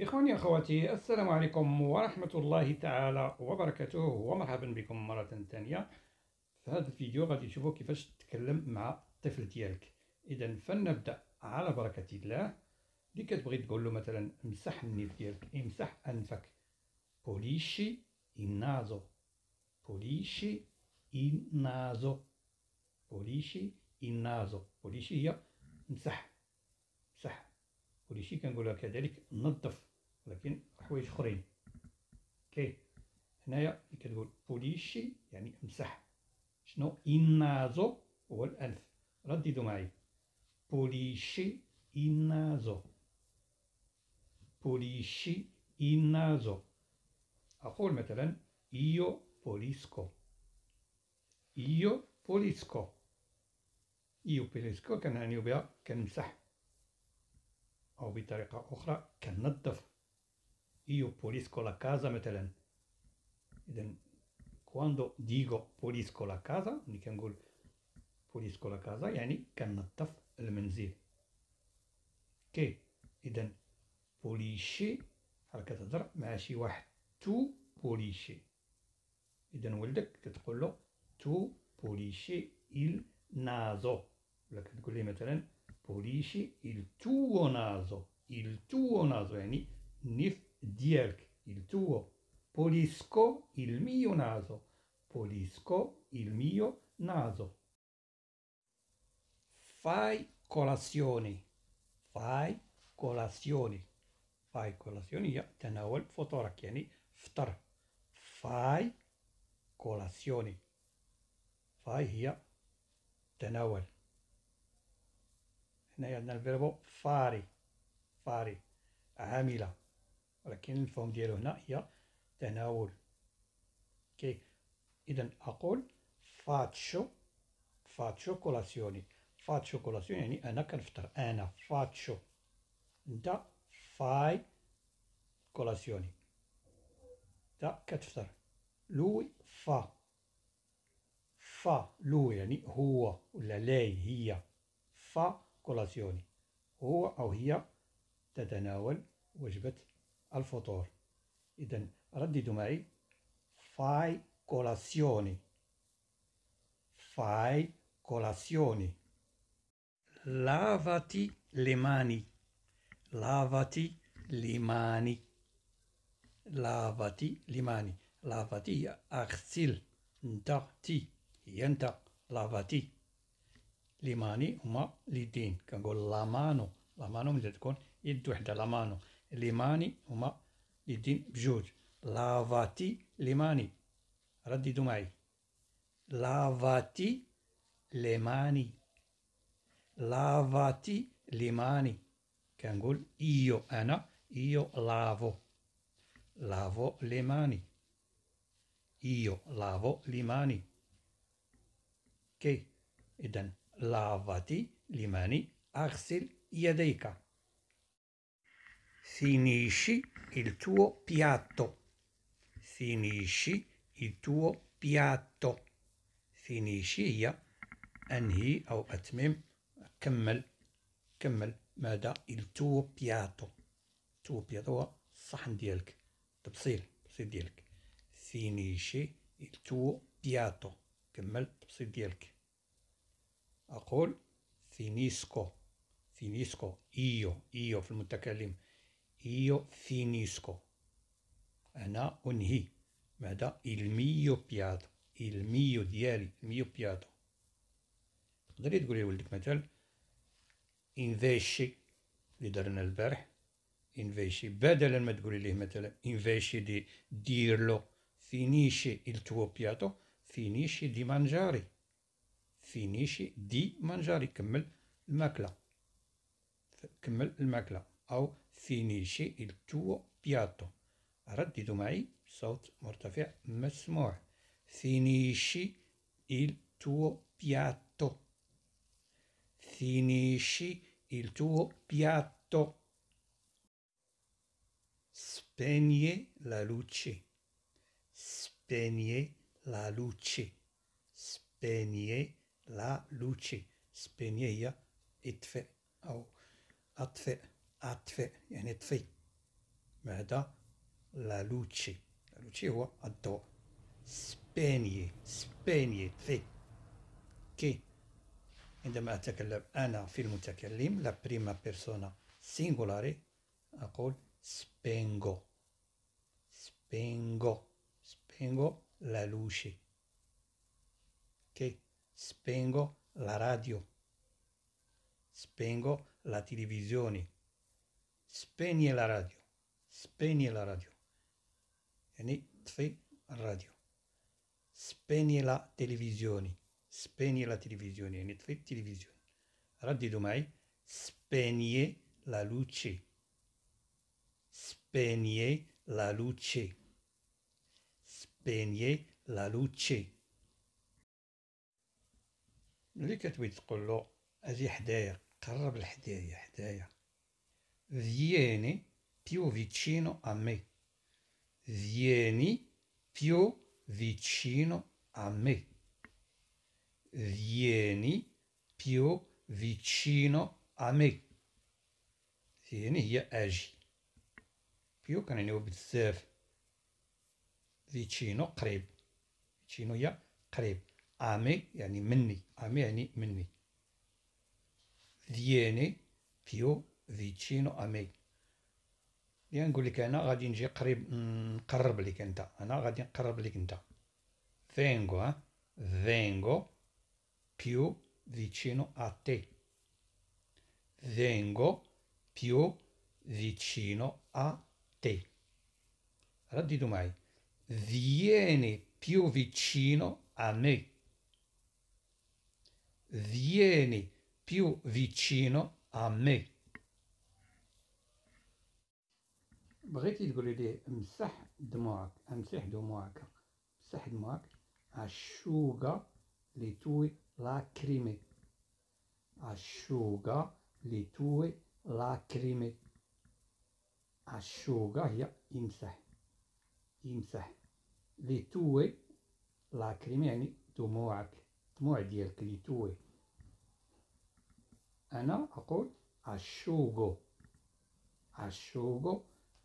إخواني أخواتي السلام عليكم ورحمة الله تعالى وبركاته ومرحبا بكم مرة ثانية في هذا الفيديو غادي تشوفوا كيفاش تتكلم مع الطفل ديالك إذا فلنبدأ على بركة الله اللي كتبغي تقول له مثلا امسح النيف ديالك امسح أنفك بوليشي النازو بوليشي النازو بوليشي النازو بوليشي هي امسح امسح كل شيء كنقولها كذلك نظف ولكن حوايج اخرين اوكي هنايا كتقول بوليشي يعني امسح شنو انازو هو الانف رددوا معي بوليشي انازو بوليشي انازو اقول مثلا ايو بوليسكو ايو بوليسكو ايو بوليسكو كنعنيو بها كنمسح أو بطريقة أخرى كننظف إيو pulisco لا كازا مثلا إذا كواندو ديغو pulisco لا كازا ملي كنقول pulisco لا كازا يعني كننظف المنزل كي إذا بوليشي بحال كتهضر مع شي واحد تو بوليشي إذا ولدك كتقول له تو بوليشي إل نازو ولا كتقول ليه مثلا Pulisci il tuo naso, il tuo naso, yani eh, nif dierk, il tuo. Polisco il mio naso, polisco il mio naso. Fai colazione, fai colazione, colazioni. فاي كولاسيون هي تناول فطورك يعني فطر فاي كولاسيوني فاي هي تناول هنايا عندنا الفيربو فاري فاري عامله ولكن الفهم ديالو هنا هي تناول كي اذا اقول فاتشو فاتشو كولاسيوني فاتشو كولاسيوني يعني انا كنفطر انا فاتشو انت فاي كولاسيوني انت كتفطر لوي فا فا لو يعني هو ولا لاي هي فا كولاسيوني هو أو هي تتناول وجبة الفطور إذا رددوا معي فاي كولاسيوني فاي كولاسيوني لافاتي لماني لافاتي لماني لافاتي لماني لافاتي هي أغسل انت تي هي انت لافاتي ماني هما اليدين كنقول لامانو مانو ملي تكون يد وحده لي ماني هما اليدين بجوج لافاتي ماني رددوا معي لافاتي ماني لافاتي ماني كنقول ايو انا ايو لافو لافو ماني ايو لافو ماني كي اذا لافاتي لماني اغسل يديك فينيشي il tuo piatto finisci il tuo piatto finisci هي انهي او اتمم كمل كمل ماذا il tuo piatto tuo piatto هو الصحن ديالك تبصيل تبصيل ديالك finisci il tuo piatto كمل تبصيل ديالك أقول فينيسكو فينيسكو إيو إيو في المتكلم io فينيسكو أنا أنهي ماذا الميو mio الميو ديالي ميو piatto تقدري تقولي لولدك مثلا انفيشي اللي درنا البارح انفيشي بدلا ما تقولي ليه مثلا انفيشي دي ديرلو فينيشي التوبياتو فينيشي دي مانجاري finisci di mangiare كمل الماكلة كمل الماكلة أو finisci il tuo piatto رددوا معي صوت مرتفع مسموع finisci il tuo piatto finisci il tuo piatto spegne la luce spegne la luce spegne la luce spegnea itfe او اطفئ اطفئ يعني اطفي ماذا لا لوتشي لا لوتشي هو الضوء سبيني سبيني اطفي كي عندما أتكلم أنا في المتكلم لا بريما بيرسونا سينغولاري أقول سبينغو سبينغو سبينغو لا لوشي كي Spengo la radio. Spengo la televisione. Spegni la radio. Spegni la radio. Yani tfi radio. Spegni la televisione. Spegni la televisione. Yani tfi televisione. Raddidu mai. Spegni la luce. Spegni la luce. Spegni la luce. ملي كتبغي تقول له هذه حدايا قرب لحدايا حدايا vieni بيو فيتشينو امي me بيو فيتشينو امي a بيو فيتشينو امي vicino هي اجي بيو كنعنيو بزاف فيتشينو قريب فيتشينو هي قريب عامي يعني مني عامي يعني مني viene più vicino a me يعني نقول لك انا غادي نجي قريب نقرب لك انت vengo eh? vengo più vicino a te vengo più vicino a te reddito mai vieni più vicino a me vieni più vicino a me. بغيتي تقولي ليه امسح دموعك امسح دموعك امسح دموعك asciuga le tue lacrime asciuga le tue lacrime asciuga هي يمسح يمسح le tue lacrime يعني دموعك مجموع ديال كليتوي أنا أقول asciugo asciugo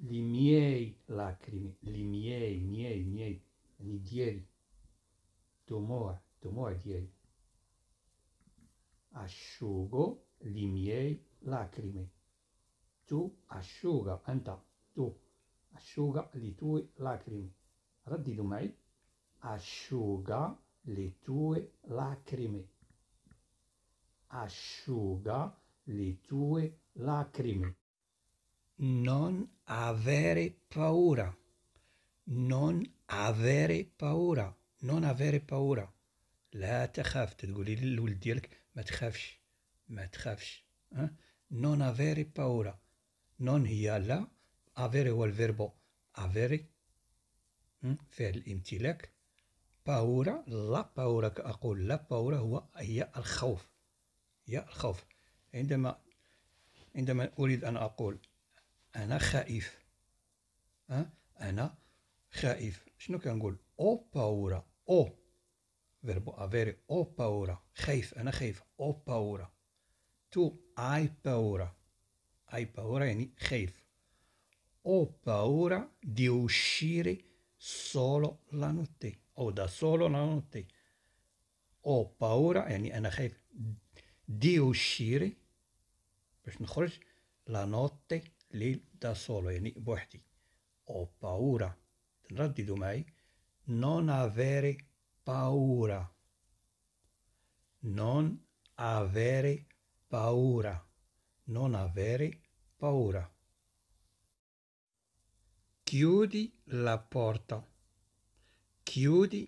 li miei lacrime, li miei, miei, miei, li dieri, tumore, tumore dieri. Asciugo li miei lacrime. Tu asciuga, anta, tu asciuga le tue lacrime. Raddi mai. Asciuga le tue lacrime. Asciuga le tue lacrime. Non avere paura. Non avere paura. Non avere paura. لا تخاف تقولي للولد ديالك ما تخافش ما تخافش أه؟ non avere paura non هي avere هو الفيربو avere فعل hm? الامتلاك باورا لا باورا كأقول لا باورا هو هي الخوف هي الخوف عندما عندما أريد أن أقول أنا خائف أه؟ أنا خائف شنو كنقول أو باورا أو فيربو أفيري أو باورا خايف أنا خايف أو باورا تو أي باورا أي باورا يعني خايف أو باورا دي أوشيري solo la notte. o da solo la notte. Ho paura, يعني أنا di uscire باش نخرج la notte lì da solo يعني بوحدي. Ho paura. ترددوا معي. Non avere paura. Non avere paura. Non avere paura. Chiudi la porta. chiudi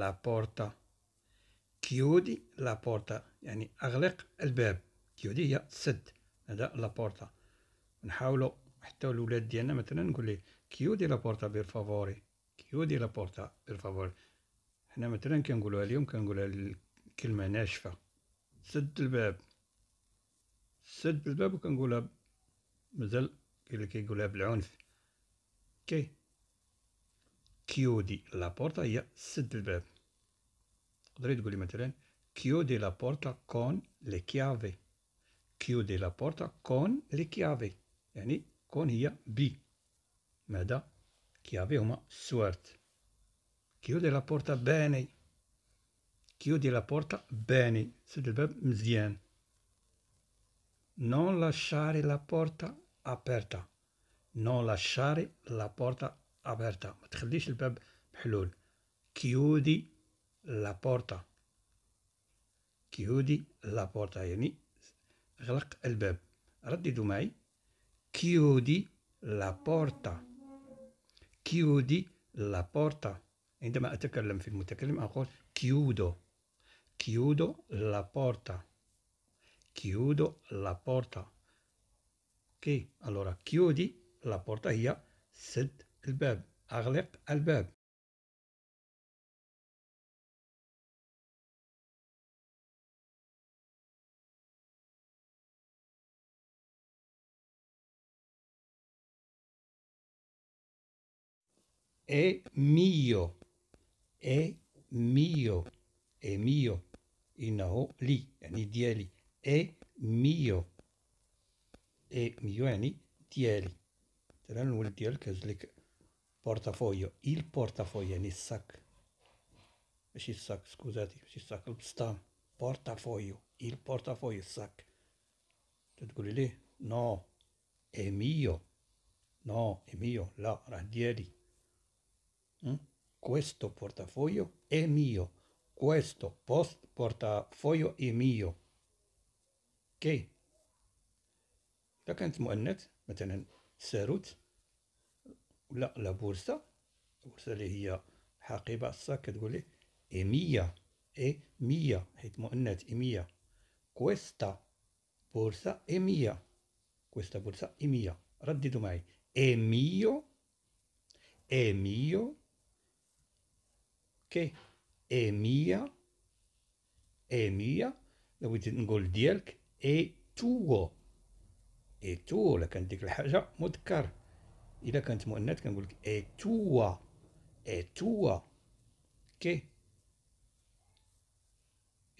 la porta chiudi la porta يعني أغلق الباب chiudi هي سد هذا لا بورتا نحاولوا حتى الولاد ديالنا مثلا نقول ليه chiudi la porta per favore chiudi la porta per favore حنا مثلا كنقولوها اليوم كنقولها كلمة ناشفة سد الباب سد الباب وكنقولها مازال كاين اللي كيقولها بالعنف كي chiudi la porta ya sidlbeb. تقدري تقولي مثلا chiudi la porta con le chiavi. chiudi la porta con le chiavi. يعني con هي بي. ماذا؟ chiave uma سوارت. chiudi la porta bene. chiudi la porta bene. سد الباب مزيان. Non lasciare la porta aperta. Non lasciare la porta aperta. ابيرتا ما تخليش الباب محلول كيودي لا بورتا كيودي لا بورتا يعني اغلق الباب رددوا معي كيودي لا بورتا كيودي لا بورتا عندما أتكلم في المتكلم أقول كيودو كيودو لا بورتا كيودو لا اوكي كي allora كيودي لا بورتا هي سد الباب أغلق الباب è mio è mio è mio إنه لي يعني ديالي è mio è mio يعني ديالي مثلا الولد ديالك هز لك portafoglio, il portafoglio, l'issac. Scissac, scusate, scissac, sta, portafoglio, il portafoglio, sac. Tutti quelli lì? No, è mio. No, è mio, la Randieri. Mm? Questo portafoglio è mio. Questo post portafoglio è mio. Ok. Da ده كانت مؤنث مثلا Serut. ولا لا بورصه البورصه اللي هي حقيبه الصاك كتقول لي ايميه اي 100 حيت مؤنث ايميه كويستا بورصه ايميه كويستا بورصه ايميه رددوا معي è mio, è mio, che è mia, è mia, لو نقول ديالك è tuo, è tuo, لكن ديك الحاجة مذكر الا كانت مؤنث كنقول لك اي توا كي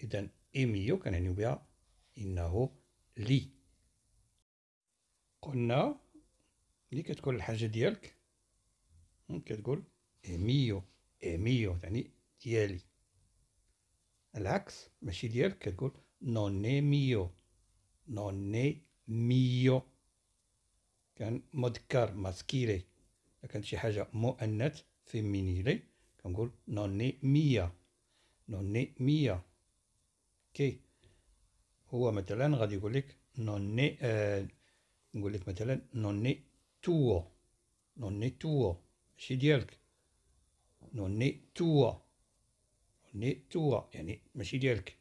اذا ميو كنعنيو بها انه لي قلنا ملي كتكون الحاجه ديالك كتقول اي ميو يعني ديالي العكس ماشي ديالك كتقول نوني ميو نوني ميو كان مذكر ماسكيري كان شي حاجه مؤنث فيمينيلي كنقول نوني ميا نوني ميا كي هو مثلا غادي يقول لك نوني آه، نقول لك مثلا نوني تو نوني تو ماشي ديالك نوني تو نوني تو يعني ماشي ديالك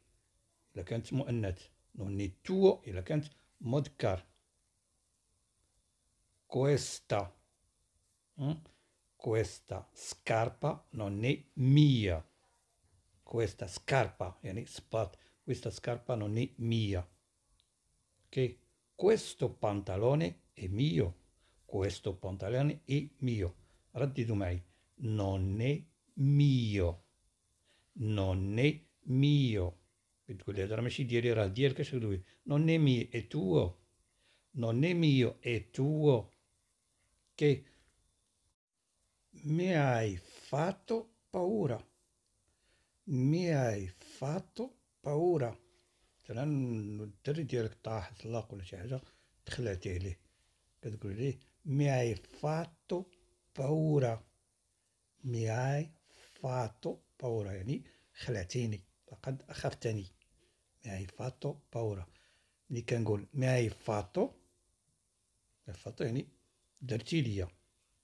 الا كانت مؤنث نوني تو الا كانت مذكر questa, mm, questa scarpa non è mia. Questa scarpa, yani spat, questa scarpa non è mia. Ok? Questo pantalone è mio. Questo pantalone è mio. Raddidu mai. Non è mio. Non è mio. Virgolette, era messo dietro, era dietro, che se Non è mio, è tuo. Non è mio, è tuo. che mi hai fatto paura, mi hai fatto paura مثلا الدري ديالك طاح طلاق ولا شي حاجه تخلعتي عليه كتقول ليه مي هاي فاتو باورا مي هاي فاتو باورا يعني خلعتيني لقد اخفتني مي هاي فاتو باورا ملي كنقول مي هاي فاتو فاتو يعني درتي ليا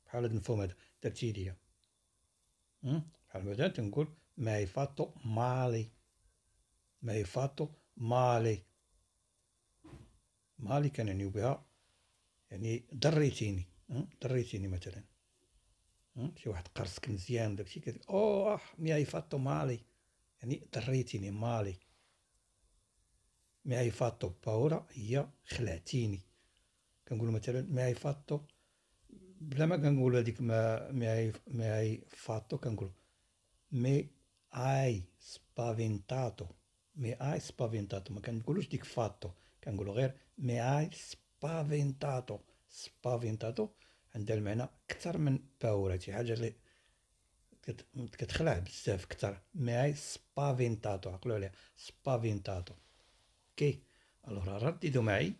بحال هاد المفهوم هذا درتي ليا بحال مثلا تنقول ماي فاتو مالي ماي فاتو مالي مالي كان يعني بها يعني ضريتيني ضريتيني مثلا شي واحد قرصك مزيان داكشي كتقول اوه ماي فاتو مالي يعني ضريتيني مالي ماي فاتو باورا هي خلعتيني كنقول مثلا ماي فاتو بلا ما كنقول هذيك ما مي مي فاتو كنقول مي اي سبافينتاتو مي اي سبافينتاتو ما كنقولوش ديك فاتو كنقولو غير مي اي سبافينتاتو سبافينتاتو عندها المعنى كثر من باورا شي حاجه اللي كتخلع بزاف كثر مي اي سبافينتاتو عقلوا عليها سبافينتاتو اوكي الوغ allora رددوا معي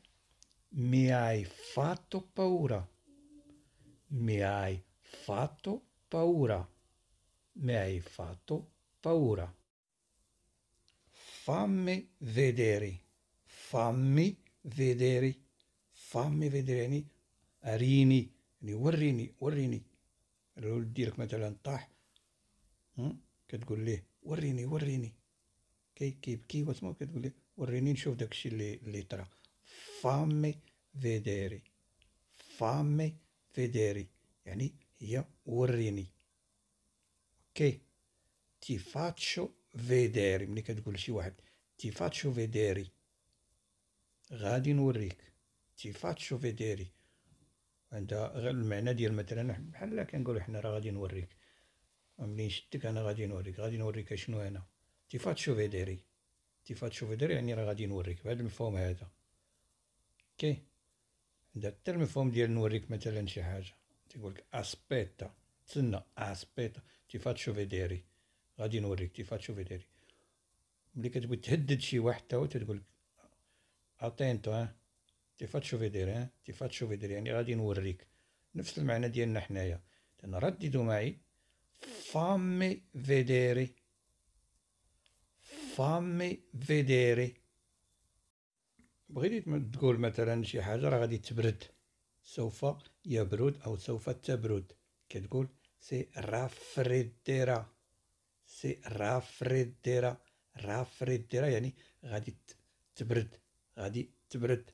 مي اي فاتو باورا mi hai fatto paura, mi hai fatto paura. Fammi vedere, fammi vedere, fammi vedere, أريني يعني وريني وريني الولد ديالك مثلا طاح كتقول ليه وريني وريني كي كيبكي واسمو كتقول ليه وريني نشوف داكشي اللي اللي طرا فامي فيديري فامي فيديري يعني هي وريني اوكي تي فاتشو فيديري ملي كتقول لشي واحد تي فاتشو فيديري غادي نوريك تي فاتشو فيديري عندها غير المعنى ديال مثلا بحال كنقولو حنا راه غادي نوريك ملي نشدك انا غادي نوريك غادي نوريك شنو انا تي فاتشو فيديري تي فاتشو فيديري يعني راه غادي نوريك بهذا المفهوم هذا اوكي okay. ده فوم ديال نوريك مثلا شي حاجه تيقول لك اسبيتا تسنى اسبيتا تي شوفي فيديري غادي نوريك تي شوفي فيديري ملي كتبغي تهدد شي واحد تا هو تتقول لك اتينتو ها تي شوفي فيديري ها تي شوفي فيديري يعني غادي نوريك نفس المعنى ديالنا حنايا رددوا معي فامي فيديري فامي فيديري بغيتي تقول مثلا شي حاجه راه غادي تبرد سوف يبرد او سوف تبرد كتقول سي رافريديرا سي رافريديرا رافريديرا يعني غادي تبرد غادي تبرد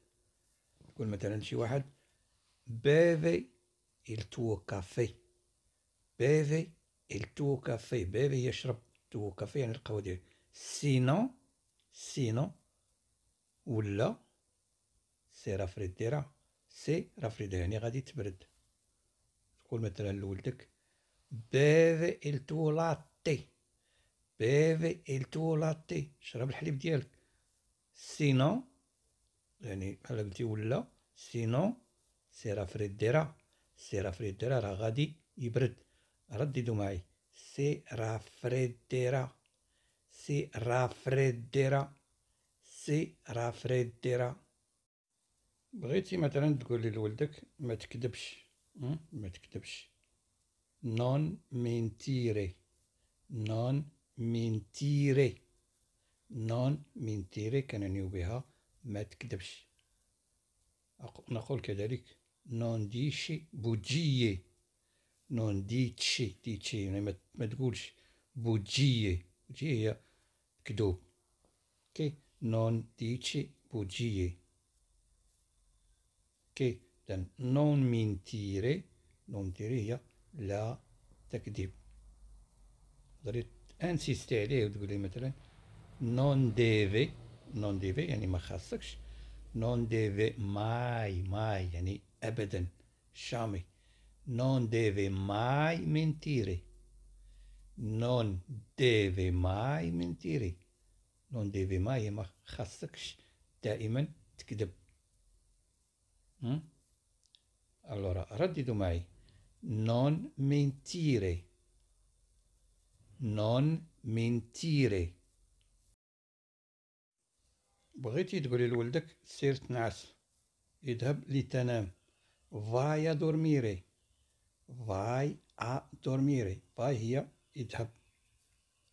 تقول مثلا شي واحد بيفي il tuo caffè بيفي il tuo caffè بيفي يشرب tuo caffè يعني القهوه ديالك سينو سينو ولا سي رافريديرا سي رافريديرا يعني غادي تبرد تقول مثلا لولدك بيفي التو لاتي بيفي التو لاتي شرب الحليب ديالك سينو يعني بحال قلتي ولا سينو سي رافريديرا سي رافريديرا راه غادي يبرد رددوا معي سي رافريديرا فري الديرة سي رافريديرا, سي رافريديرا. بغيتي مثلا تقولي لولدك ما تكذبش ما تكذبش نون مينتيري نون مينتيري نون مينتيري كنعنيو بها ما تكذبش نقول كذلك نون ديشي بوجيي نون ديتشي ديتشي يعني ما تقولش بوجيي بوجيه هي كذوب كي نون ديتشي بوجيي كي إذن نون مينتيري نون مينتيري هي لا تكذب تقدري انسيستي عليه وتقولي مثلا نون ديفي نون ديفي يعني ما خاصكش نون ديفي ماي ماي يعني ابدا شامي نون ديفي ماي منتيري نون ديفي ماي منتيري نون ديفي ماي ما خاصكش دائما تكذب Mm? Allora, reddito mai. Non mentire. Non mentire. بغيتي تقولي لولدك سير تنعس اذهب لتنام فايا دورميري فاي ا دورميري فاي هي اذهب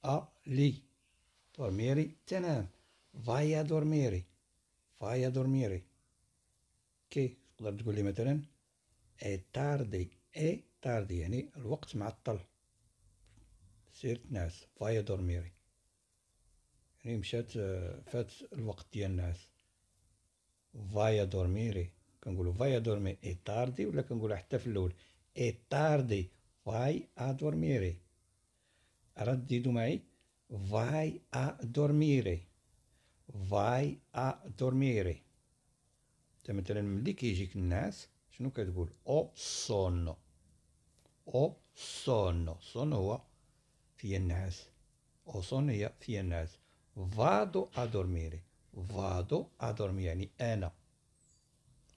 ا لي دورميري تنام فايا دورميري فايا دورميري كي تقدر تقول لي مثلا اي تاردي اي تاردي يعني الوقت معطل سير تنعس فايا دورميري يعني مشات آه، فات الوقت ديال الناس فايا دورميري كنقولوا فايا دورمي اي تاردي ولا كنقولوا حتى في الاول اي تاردي فاي ا دورميري رددوا معي فاي ا دورميري فاي ا دورميري مثلا ملي كيجيك النعاس شنو كتقول او سونو او سونو سونو هو فيا النعاس او سونو هي فيا النعاس vado a dormire vado a dormire يعني انا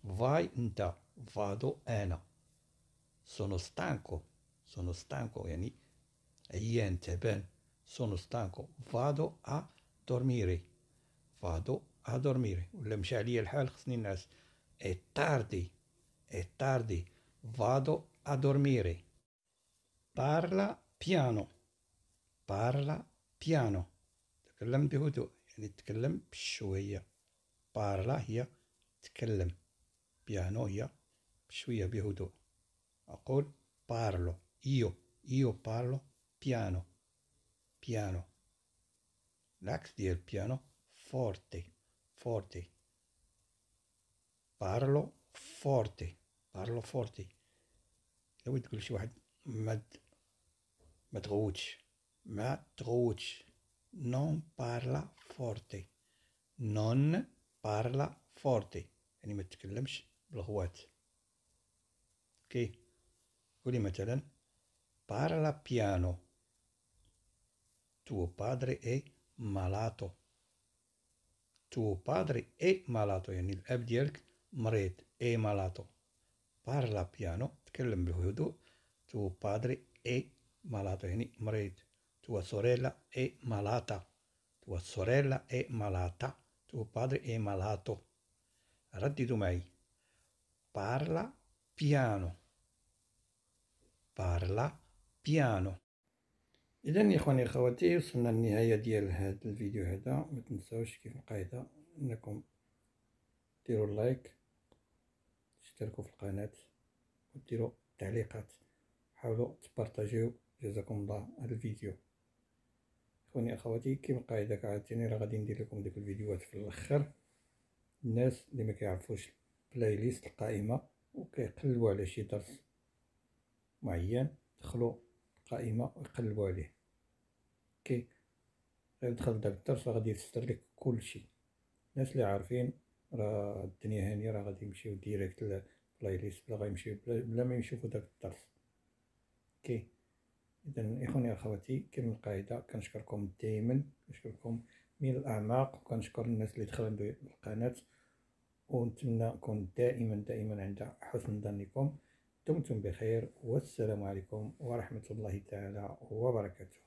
vai انت vado انا sono stanco sono stanco يعني عيان تعبان sono stanco vado a dormire vado a dormire ولا مشى عليا الحال خصني نعس è tardi è tardi vado a dormire parla piano parla piano تكلم بهدوء يعني تكلم بشوية parla هي تكلم piano هي بشوية بهدوء أقول parlo io io parlo piano piano العكس ديال piano forte forte. Parlo forte. Parlo forte. لو تقول شي واحد ما ما تغوتش ما تغوتش non parla forte non parla forte يعني ما تتكلمش بالغوات اوكي قولي مثلا parla piano tuo padre è malato tuo padre è malato, e الأب ديالك مريض è malato. Parla piano, perché بهدوء. Tuo padre è malato, e يعني مريض. Tua sorella è malata. Tua sorella è malata. Tuo padre è malato. Raddi tu mai, Parla piano. Parla piano. اذا يا اخواني اخواتي وصلنا للنهايه ديال هذا الفيديو هذا ما تنساوش كيف القاعده انكم ديروا اللايك تشتركوا في القناه وديروا تعليقات حاولوا تبارطاجيو جزاكم الله هذا الفيديو اخواني اخواتي كيف القاعده كعادتني راه غادي ندير لكم ديك الفيديوهات في الاخر الناس اللي ما كيعرفوش البلاي ليست القائمه وكيقلبوا على شي درس معين دخلوا القائمه ويقلبوا عليه كي غير لداك الدرس راه غادي يفسر لك كلشي الناس اللي عارفين راه الدنيا هانيه راه غادي يمشيو ديريكت للبلاي ليست بلا غيمشيو بلا ما يشوفو داك الدرس كي اذا اخواني اخواتي كما القاعده كنشكركم دائما كنشكركم من الاعماق وكنشكر الناس اللي دخلوا عندو القناه ونتمنى نكون دائما دائما عند حسن ظنكم دمتم بخير والسلام عليكم ورحمه الله تعالى وبركاته